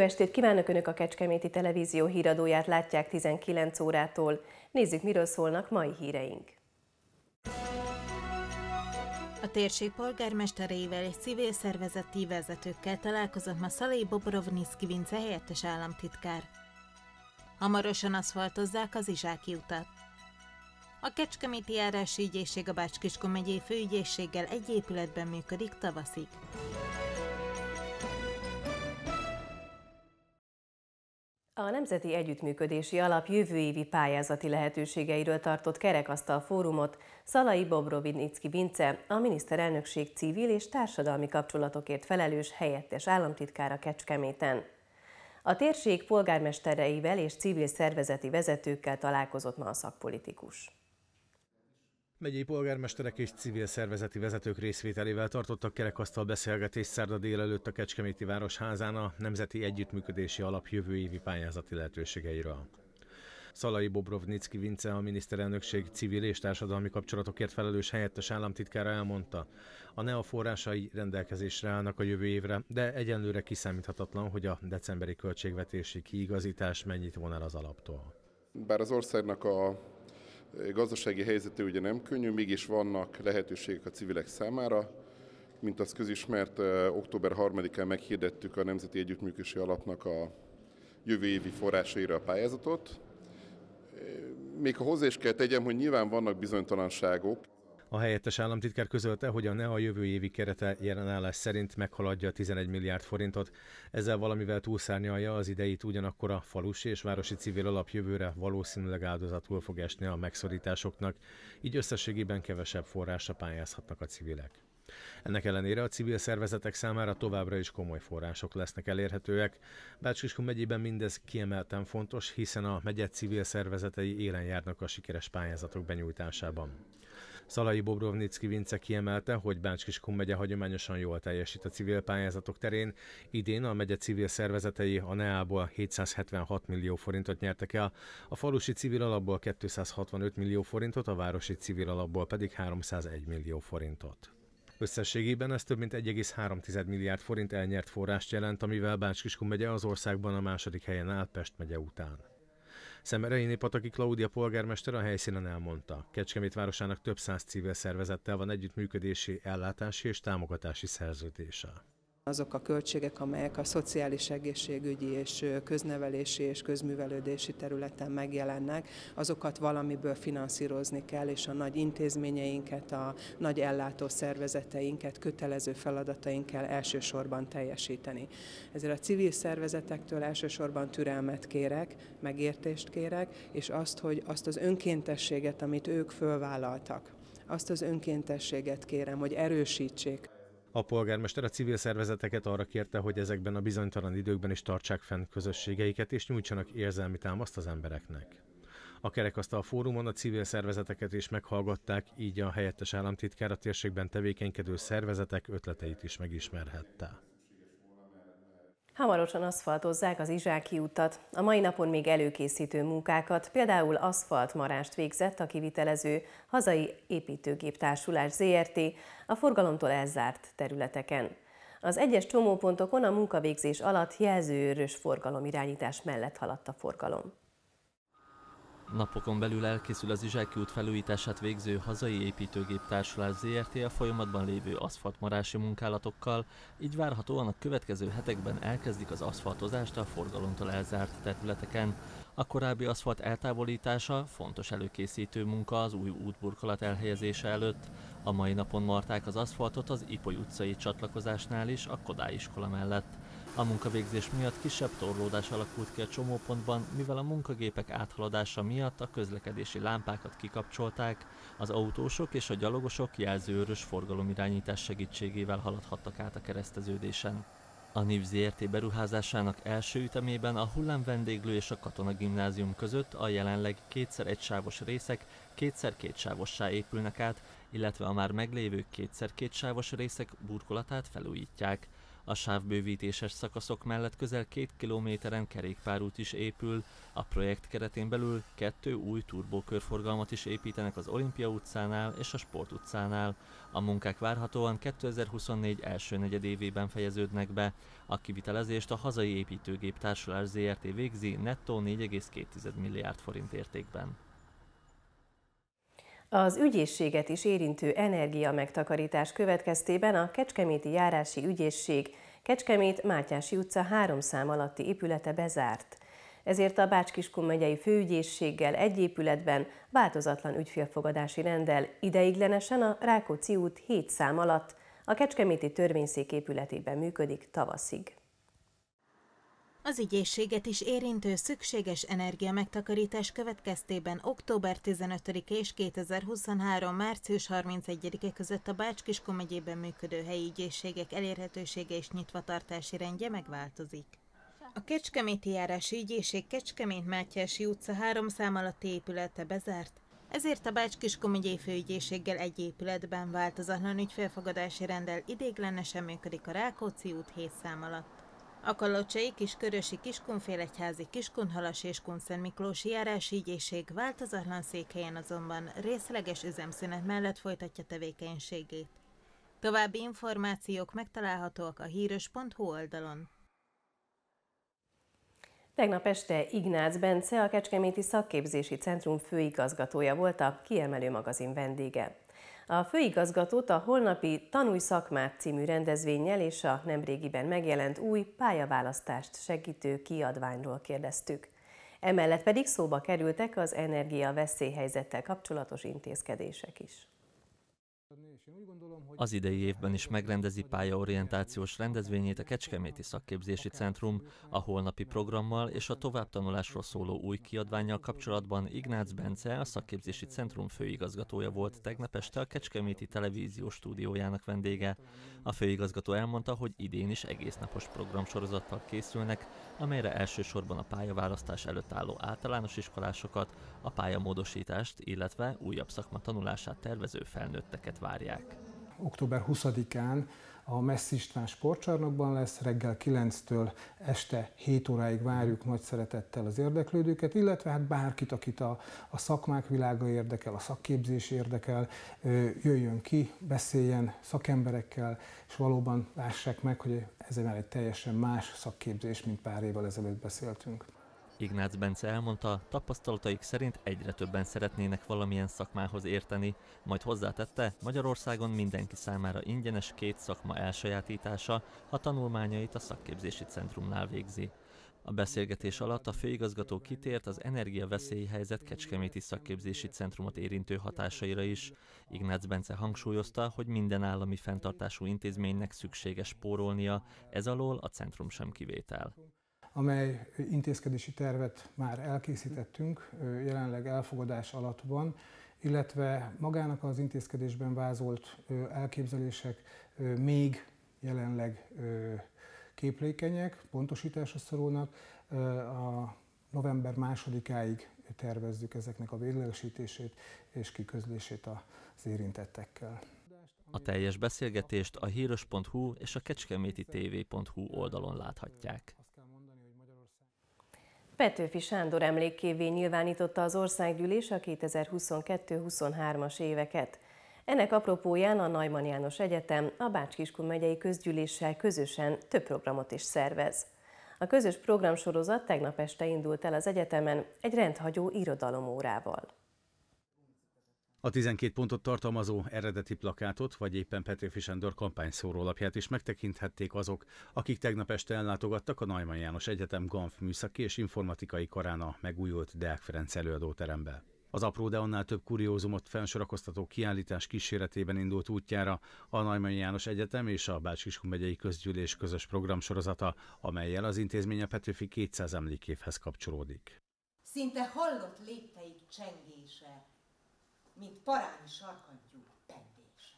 Jó estét kívánok Önök a Kecskeméti Televízió híradóját látják 19 órától. Nézzük, miről szólnak mai híreink. A térség polgármestereivel és civil szervezeti vezetőkkel találkozott ma Szalé Bobrovnicki Vince helyettes államtitkár. Hamarosan aszfaltozzák az Izsáki utat. A Kecskeméti járási ügyészség a Bács-Kiskun megyei főügyészséggel egy épületben működik tavaszig. A Nemzeti Együttműködési Alap jövő évi pályázati lehetőségeiről tartott kerekasztal fórumot Szalai Bobrovinicki Vince, a miniszterelnökség civil és társadalmi kapcsolatokért felelős helyettes államtitkára Kecskeméten. A térség polgármestereivel és civil szervezeti vezetőkkel találkozott ma a szakpolitikus. Megyei polgármesterek és civil szervezeti vezetők részvételével tartottak kerekasztal beszélgetést szerda délelőtt a Kecskeméti Városházán a Nemzeti Együttműködési Alap jövő évi pályázati lehetőségeiről. Szalai Bobrovnicki Vince, a miniszterelnökség civil és társadalmi kapcsolatokért felelős helyettes államtitkára elmondta, a NEA forrásai rendelkezésre állnak a jövő évre, de egyenlőre kiszámíthatatlan, hogy a decemberi költségvetési kiigazítás mennyit von el az alaptól. Bár az országnak a Gazdasági helyzete ugye nem könnyű, mégis vannak lehetőségek a civilek számára. Mint az közismert, október 3-án meghirdettük a Nemzeti Együttműködési Alapnak a jövő évi forrásaira a pályázatot. Még ha hozzá is kell tegyem, hogy nyilván vannak bizonytalanságok, a helyettes államtitkár közölte, hogy a NEA jövő évi kerete jelenállás szerint meghaladja a 11 milliárd forintot. Ezzel valamivel túlszárnyalja az ideit, ugyanakkor a falusi és városi civil alap jövőre valószínűleg áldozatul fog esni a megszorításoknak, így összességében kevesebb forrásra pályázhatnak a civilek. Ennek ellenére a civil szervezetek számára továbbra is komoly források lesznek elérhetőek. Bácskiskun megyében mindez kiemelten fontos, hiszen a megye civil szervezetei élen járnak a sikeres pályázatok benyújtásában. Szalai Bobrovnicki Vince kiemelte, hogy Báncskiskun megye hagyományosan jól teljesít a civil pályázatok terén. Idén a megye civil szervezetei a NEA-ból 776 millió forintot nyertek el, a falusi civil alapból 265 millió forintot, a városi civil alapból pedig 301 millió forintot. Összességében ez több mint 1,3 milliárd forint elnyert forrást jelent, amivel Báncskiskun megye az országban a második helyen áll Pest megye után. Szemerejéné Pataki Klaudia polgármester a helyszínen elmondta. Kecskemét városának több száz civil szervezettel van együttműködési, ellátási és támogatási szerződése azok a költségek, amelyek a szociális egészségügyi és köznevelési és közművelődési területen megjelennek, azokat valamiből finanszírozni kell, és a nagy intézményeinket, a nagy ellátó szervezeteinket kötelező feladataink elsősorban teljesíteni. Ezért a civil szervezetektől elsősorban türelmet kérek, megértést kérek, és azt, hogy azt az önkéntességet, amit ők fölvállaltak, azt az önkéntességet kérem, hogy erősítsék. A polgármester a civil szervezeteket arra kérte, hogy ezekben a bizonytalan időkben is tartsák fenn közösségeiket és nyújtsanak érzelmi támaszt az embereknek. A kerekasztal fórumon a civil szervezeteket is meghallgatták, így a helyettes államtitkár a térségben tevékenykedő szervezetek ötleteit is megismerhette. Hamarosan aszfaltozzák az Izsáki utat. A mai napon még előkészítő munkákat, például aszfaltmarást végzett a kivitelező Hazai építőgéptársulás ZRT a forgalomtól elzárt területeken. Az egyes csomópontokon a munkavégzés alatt jelzőőrös forgalomirányítás mellett haladt a forgalom. Napokon belül elkészül az Izsáki út felújítását végző hazai építőgép társulás ZRT a folyamatban lévő aszfaltmarási munkálatokkal, így várhatóan a következő hetekben elkezdik az aszfaltozást a forgalomtól elzárt területeken. A korábbi aszfalt eltávolítása fontos előkészítő munka az új útburkolat elhelyezése előtt. A mai napon marták az aszfaltot az Ipoly utcai csatlakozásnál is a Kodály iskola mellett. A munkavégzés miatt kisebb torlódás alakult ki a csomópontban, mivel a munkagépek áthaladása miatt a közlekedési lámpákat kikapcsolták, az autósok és a gyalogosok jelzőörös forgalomirányítás segítségével haladhattak át a kereszteződésen. A NIV ZRT beruházásának első ütemében a hullám vendéglő és a katona gimnázium között a jelenleg kétszer egysávos részek kétszer kétsávossá épülnek át, illetve a már meglévő kétszer kétsávos részek burkolatát felújítják. A sávbővítéses szakaszok mellett közel két kilométeren kerékpárút is épül, a projekt keretén belül kettő új turbókörforgalmat is építenek az Olimpia utcánál és a Sport utcánál. A munkák várhatóan 2024 első negyedévében fejeződnek be. A kivitelezést a hazai építőgép társulás ZRT végzi nettó 4,2 milliárd forint értékben. Az ügyészséget is érintő energia megtakarítás következtében a Kecskeméti Járási Ügyészség Kecskemét Mátyási utca 3 szám alatti épülete bezárt. Ezért a Bácskiskun megyei főügyészséggel egy épületben változatlan ügyfélfogadási rendel ideiglenesen a Rákóczi út 7 szám alatt a Kecskeméti törvényszék épületében működik tavaszig. Az ügyészséget is érintő szükséges energiamegtakarítás következtében október 15 -e és 2023. március 31-e között a bács megyében működő helyi ügyészségek elérhetősége és nyitvatartási rendje megváltozik. A Kecskeméti járási ügyészség Kecskemét Mátyási utca három szám alatti épülete bezárt, ezért a Bács-Kiskó megyei főügyészséggel egy épületben változatlan ügyfélfogadási rendel idéglenesen működik a Rákóczi út 7 szám alatt. A Kalocsai, Kiskörösi, Kiskunfélegyházi, Kiskunhalas és Miklós járási ügyészség változatlan székhelyen azonban részleges üzemszünet mellett folytatja tevékenységét. További információk megtalálhatóak a híres.hu oldalon. Tegnap este Ignác Bence, a Kecskeméti Szakképzési Centrum főigazgatója volt a Kiemelő magazin vendége. A főigazgatót a holnapi Tanulj szakmát című rendezvényel és a nemrégiben megjelent új pályaválasztást segítő kiadványról kérdeztük. Emellett pedig szóba kerültek az energia veszélyhelyzettel kapcsolatos intézkedések is. Az idei évben is megrendezi pályaorientációs rendezvényét a Kecskeméti Szakképzési Centrum, a holnapi programmal és a továbbtanulásról szóló új kiadványjal kapcsolatban Ignác Bence, a Szakképzési Centrum főigazgatója volt tegnap este a Kecskeméti Televízió stúdiójának vendége. A főigazgató elmondta, hogy idén is egésznapos programsorozattal készülnek, amelyre elsősorban a pályaválasztás előtt álló általános iskolásokat, a pályamódosítást, illetve újabb szakma tanulását tervező felnőtteket várják. Október 20-án a Messzi István sportcsarnokban lesz, reggel 9-től este 7 óráig várjuk nagy szeretettel az érdeklődőket, illetve hát bárkit, akit a, a szakmák világa érdekel, a szakképzés érdekel, jöjjön ki, beszéljen szakemberekkel, és valóban lássák meg, hogy ez egy teljesen más szakképzés, mint pár évvel ezelőtt beszéltünk. Ignác Bence elmondta, tapasztalataik szerint egyre többen szeretnének valamilyen szakmához érteni, majd hozzátette, Magyarországon mindenki számára ingyenes két szakma elsajátítása, ha tanulmányait a szakképzési centrumnál végzi. A beszélgetés alatt a főigazgató kitért az energiaveszélyi helyzet Kecskeméti szakképzési centrumot érintő hatásaira is. Ignác Bence hangsúlyozta, hogy minden állami fenntartású intézménynek szükséges spórolnia, ez alól a centrum sem kivétel amely intézkedési tervet már elkészítettünk, jelenleg elfogadás alatt van, illetve magának az intézkedésben vázolt elképzelések még jelenleg képlékenyek, pontosításra szorulnak. A november másodikáig tervezzük ezeknek a véglegesítését és kiközlését az érintettekkel. A teljes beszélgetést a híros.hu és a kecskeméti tv.hu oldalon láthatják. Petőfi Sándor emlékkévé nyilvánította az országgyűlés a 2022-23-as éveket. Ennek apropóján a Najman János Egyetem a Bács-Kiskun megyei közgyűléssel közösen több programot is szervez. A közös programsorozat tegnap este indult el az egyetemen egy rendhagyó irodalomórával. A 12 pontot tartalmazó eredeti plakátot, vagy éppen Petőfi Sándor szórólapját is megtekinthették azok, akik tegnap este ellátogattak a Najman János Egyetem GAMF műszaki és informatikai karán a megújult Deák Ferenc előadóterembe. Az apró, de annál több kuriózumot felsorakoztató kiállítás kíséretében indult útjára a Najman János Egyetem és a Bácsiskun megyei közgyűlés közös programsorozata, amelyel az intézmény a Petőfi 200 emlékévhez kapcsolódik. Szinte hallott lépteik csengése, mint parányi sarkantyú pendése.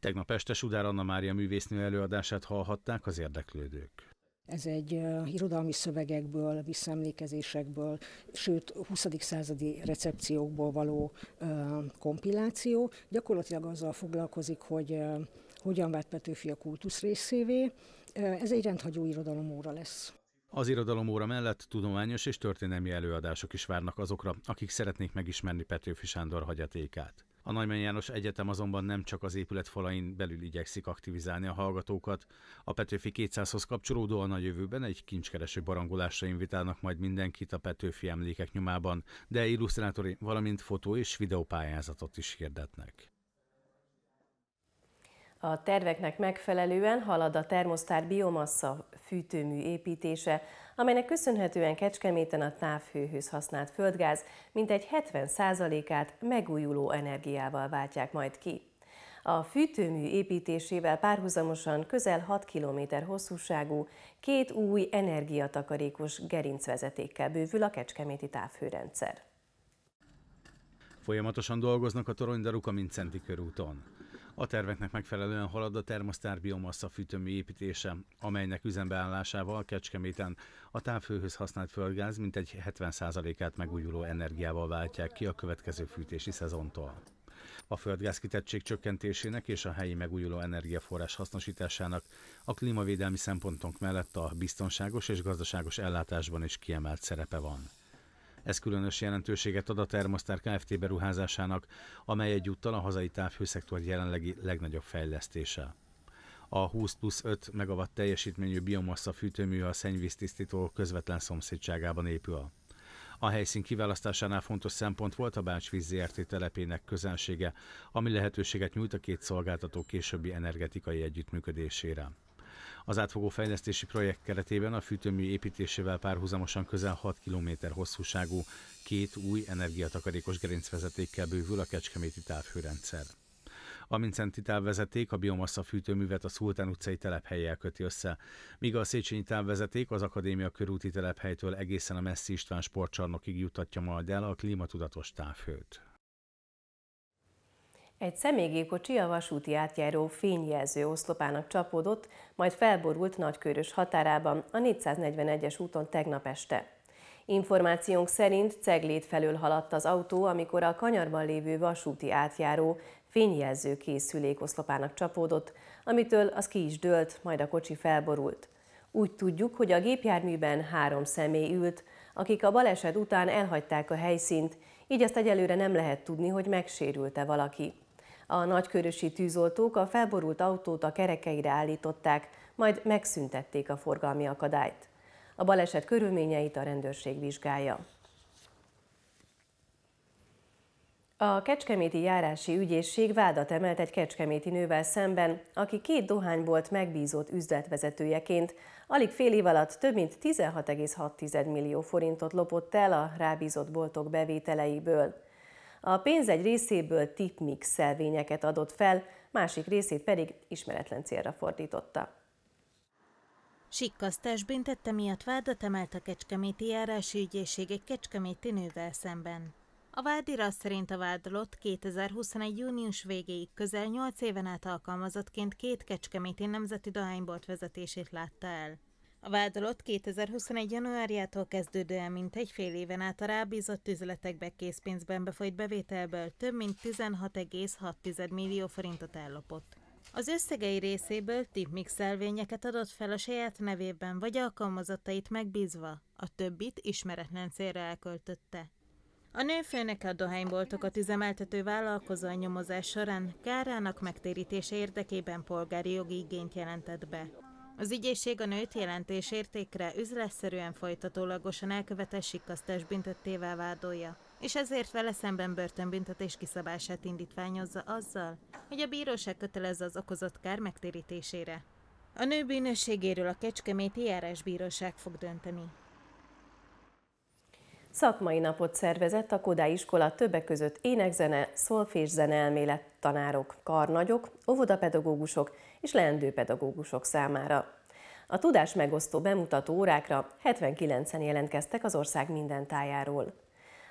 Tegnap este Sudár Anna Mária művésznő előadását hallhatták az érdeklődők. Ez egy uh, irodalmi szövegekből, visszaemlékezésekből, sőt 20. századi recepciókból való uh, kompiláció. Gyakorlatilag azzal foglalkozik, hogy uh, hogyan vált Petőfi a kultusz részévé. Uh, ez egy rendhagyó irodalom óra lesz. Az óra mellett tudományos és történelmi előadások is várnak azokra, akik szeretnék megismerni Petőfi Sándor hagyatékát. A Nagyman János Egyetem azonban nem csak az épület falain belül igyekszik aktivizálni a hallgatókat. A Petőfi 200-hoz kapcsolódóan a jövőben egy kincskereső barangolásra invitálnak majd mindenkit a Petőfi emlékek nyomában, de illusztrátori, valamint fotó és videópályázatot is hirdetnek. A terveknek megfelelően halad a termosztár biomassa fűtőmű építése, amelynek köszönhetően Kecskeméten a távhőhöz használt földgáz mintegy 70%-át megújuló energiával váltják majd ki. A fűtőmű építésével párhuzamosan közel 6 km hosszúságú két új energiatakarékos gerincvezetékkel bővül a kecskeméti távhőrendszer. Folyamatosan dolgoznak a toronydaruk a Mincenti körúton. A terveknek megfelelően halad a termosztár biomassa fűtőmű építése, amelynek üzembeállásával Kecskeméten a távhőhöz használt földgáz mintegy 70%-át megújuló energiával váltják ki a következő fűtési szezontól. A földgáz kitettség csökkentésének és a helyi megújuló energiaforrás hasznosításának a klímavédelmi szempontok mellett a biztonságos és gazdaságos ellátásban is kiemelt szerepe van. Ez különös jelentőséget ad a Termosztár Kft. beruházásának, amely egyúttal a hazai távhőszektor jelenlegi legnagyobb fejlesztése. A 20 plusz 5 megawatt teljesítményű biomassa fűtőmű a szennyvíztisztító közvetlen szomszédságában épül. A helyszín kiválasztásánál fontos szempont volt a Bácsvíz ZRT telepének közelsége, ami lehetőséget nyújt a két szolgáltató későbbi energetikai együttműködésére. Az átfogó fejlesztési projekt keretében a fűtőmű építésével párhuzamosan közel 6 km hosszúságú két új energiatakarékos gerincvezetékkel bővül a kecskeméti távhőrendszer. A Mincenti távvezeték a biomassa fűtőművet a Szultán utcai telephelyjel köti össze, míg a Széchenyi távvezeték az Akadémia körúti telephelytől egészen a Messzi István sportcsarnokig juttatja majd el a klímatudatos távhőt. Egy személygépkocsi a vasúti átjáró fényjelző oszlopának csapódott, majd felborult Nagykörös határában a 441-es úton tegnap este. Információnk szerint Ceglét felől haladt az autó, amikor a kanyarban lévő vasúti átjáró fényjelző készülék oszlopának csapódott, amitől az ki is dőlt, majd a kocsi felborult. Úgy tudjuk, hogy a gépjárműben három személy ült, akik a baleset után elhagyták a helyszínt, így azt egyelőre nem lehet tudni, hogy megsérült-e valaki. A nagykörösi tűzoltók a felborult autót a kerekeire állították, majd megszüntették a forgalmi akadályt. A baleset körülményeit a rendőrség vizsgálja. A Kecskeméti járási ügyészség vádat emelt egy kecskeméti nővel szemben, aki két dohánybolt megbízott üzletvezetőjeként alig fél év alatt több mint 16,6 millió forintot lopott el a rábízott boltok bevételeiből. A pénz egy részéből tipmix szelvényeket adott fel, másik részét pedig ismeretlen célra fordította. Sikkasztás büntette miatt vádat emelt a Kecskeméti járási ügyészség egy kecskeméti nővel szemben. A vádira szerint a vádlott 2021. június végéig közel 8 éven át alkalmazottként két kecskeméti nemzeti dohánybolt vezetését látta el. A vádolott 2021. januárjától kezdődően mintegy fél éven át a rábízott üzletekbe készpénzben befolyt bevételből több mint 16,6 millió forintot ellopott. Az összegei részéből szelvényeket adott fel a saját nevében vagy alkalmazottait megbízva, a többit ismeretlen célra elköltötte. A nőfőnek a dohányboltokat üzemeltető vállalkozó a nyomozás során kárának megtérítése érdekében polgári jogi igényt jelentett be. Az ügyészség a nőt jelentés értékre üzletszerűen folytatólagosan elkövetett sikkasztás büntettével vádolja, és ezért vele szemben börtönbüntetés kiszabását indítványozza azzal, hogy a bíróság kötelez az okozott kár megtérítésére. A nő bűnösségéről a Kecskeméti Járásbíróság fog dönteni. Szakmai napot szervezett a Kodály iskola többek között énekzene, szolfés zeneelmélet tanárok, karnagyok, óvodapedagógusok és leendő pedagógusok számára. A tudás megosztó bemutató órákra 79-en jelentkeztek az ország minden tájáról.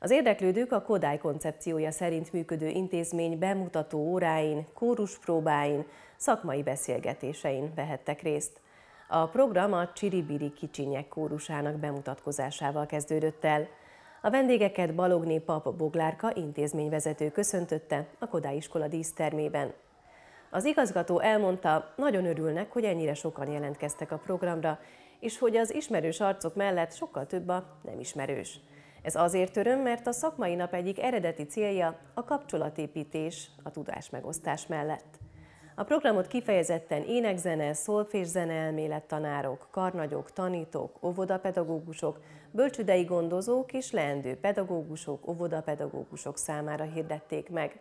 Az érdeklődők a Kodály koncepciója szerint működő intézmény bemutató óráin, kóruspróbáin, szakmai beszélgetésein vehettek részt. A program a Csiribiri Kicsinyek kórusának bemutatkozásával kezdődött el – a vendégeket Balogné Pap Boglárka intézményvezető köszöntötte a Kodály iskola dísztermében. Az igazgató elmondta, nagyon örülnek, hogy ennyire sokan jelentkeztek a programra, és hogy az ismerős arcok mellett sokkal több a nem ismerős. Ez azért öröm, mert a szakmai nap egyik eredeti célja a kapcsolatépítés a tudás megosztás mellett. A programot kifejezetten énekzene, szolfészene elmélet tanárok, karnagyok, tanítók, óvodapedagógusok, bölcsüdei gondozók és leendő pedagógusok, óvodapedagógusok számára hirdették meg.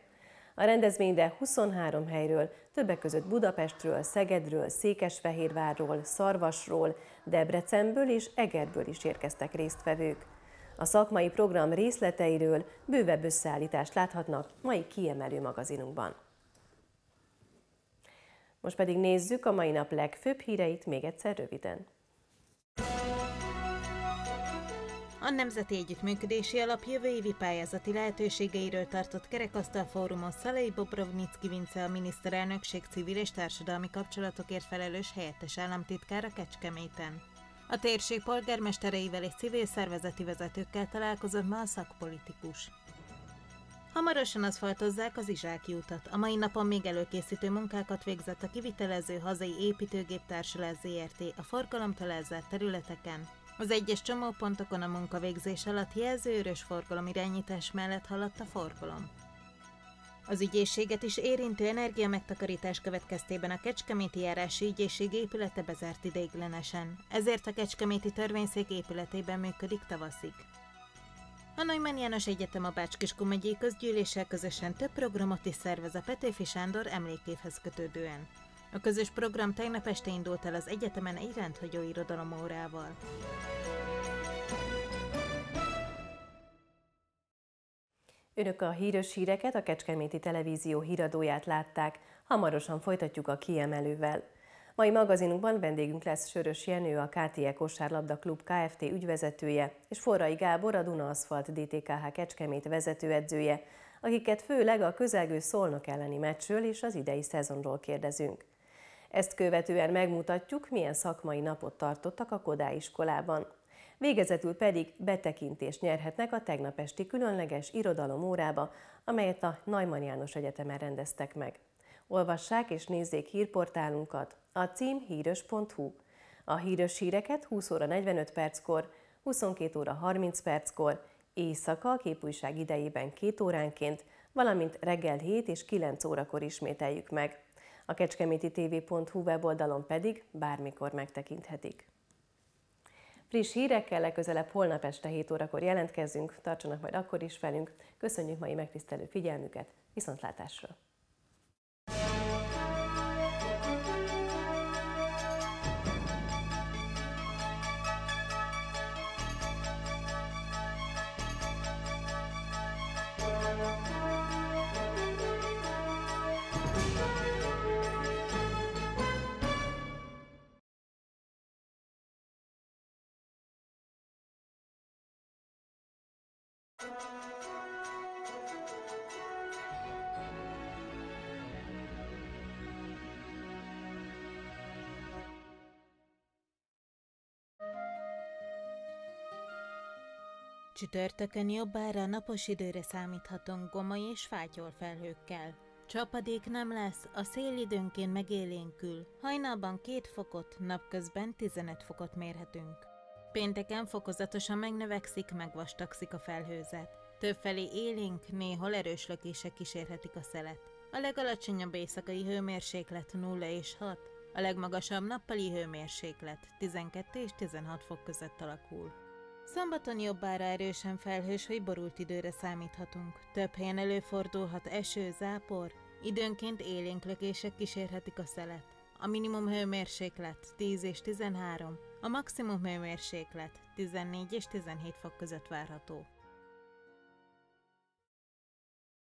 A rendezvényre 23 helyről, többek között Budapestről, Szegedről, Székesfehérvárról, Szarvasról, Debrecenből és Egerből is érkeztek résztvevők. A szakmai program részleteiről bővebb összeállítást láthatnak mai kiemelő magazinunkban. Most pedig nézzük a mai nap legfőbb híreit még egyszer röviden. A Nemzeti Együttműködési Alap jövő évi pályázati lehetőségeiről tartott kerekasztal fórumon Szalai Bobrovnicki Vince a miniszterelnökség civil és társadalmi kapcsolatokért felelős helyettes államtitkára Kecskeméten. A térség polgármestereivel és civil szervezeti vezetőkkel találkozott ma a szakpolitikus. Hamarosan aszfaltozzák az Izsáki utat. A mai napon még előkészítő munkákat végzett a kivitelező hazai építőgép társulás ZRT a forgalomtalazált területeken. Az egyes csomópontokon a munkavégzés alatt forgalom irányítás mellett haladt a forgalom. Az ügyészséget is érintő energiamegtakarítás következtében a Kecskeméti járási ügyészség épülete bezárt ideiglenesen, ezért a Kecskeméti törvényszék épületében működik tavaszig. A Neumann János Egyetem a Bács-Kiskun megyei közgyűléssel közösen több programot is szervez a Petőfi Sándor emlékévhez kötődően. A közös program tegnap este indult el az egyetemen egy rendhagyó irodalom órával. Önök a hírös híreket, a Kecskeméti Televízió híradóját látták, hamarosan folytatjuk a kiemelővel. Mai magazinunkban vendégünk lesz Sörös Jenő, a KTE Kosárlabda Klub Kft. ügyvezetője, és Forrai Gábor, a Duna Aszfalt DTKH Kecskemét vezetőedzője, akiket főleg a közelgő Szolnok elleni meccsről és az idei szezonról kérdezünk. Ezt követően megmutatjuk, milyen szakmai napot tartottak a Kodá iskolában. Végezetül pedig betekintést nyerhetnek a tegnap esti különleges irodalom órába, amelyet a Najman János Egyetemen rendeztek meg. Olvassák és nézzék hírportálunkat. A cím hírös.hu. A hírös híreket 20 óra 45 perckor, 22 óra 30 perckor, éjszaka a képújság idejében 2 óránként, valamint reggel 7 és 9 órakor ismételjük meg. A kecskeméti tv.hu weboldalon pedig bármikor megtekinthetik. Friss hírekkel legközelebb holnap este 7 órakor jelentkezünk, tartsanak majd akkor is velünk. Köszönjük mai megtisztelő figyelmüket, viszontlátásra! Csütörtökön jobbára napos időre számíthatunk gomai és fátyol felhőkkel. Csapadék nem lesz, a szél időnként megélénkül, hajnalban 2 fokot, napközben 15 fokot mérhetünk. Pénteken fokozatosan megnövekszik, megvastagszik a felhőzet. Többfelé élénk, néhol erős lökések kísérhetik a szelet. A legalacsonyabb éjszakai hőmérséklet 0 és 6, a legmagasabb nappali hőmérséklet 12 és 16 fok között alakul. Szombaton jobbára erősen felhős vagy borult időre számíthatunk. Több helyen előfordulhat eső, zápor, időnként élénklökések kísérhetik a szelet. A minimum hőmérséklet 10 és 13, a maximum hőmérséklet 14 és 17 fok között várható.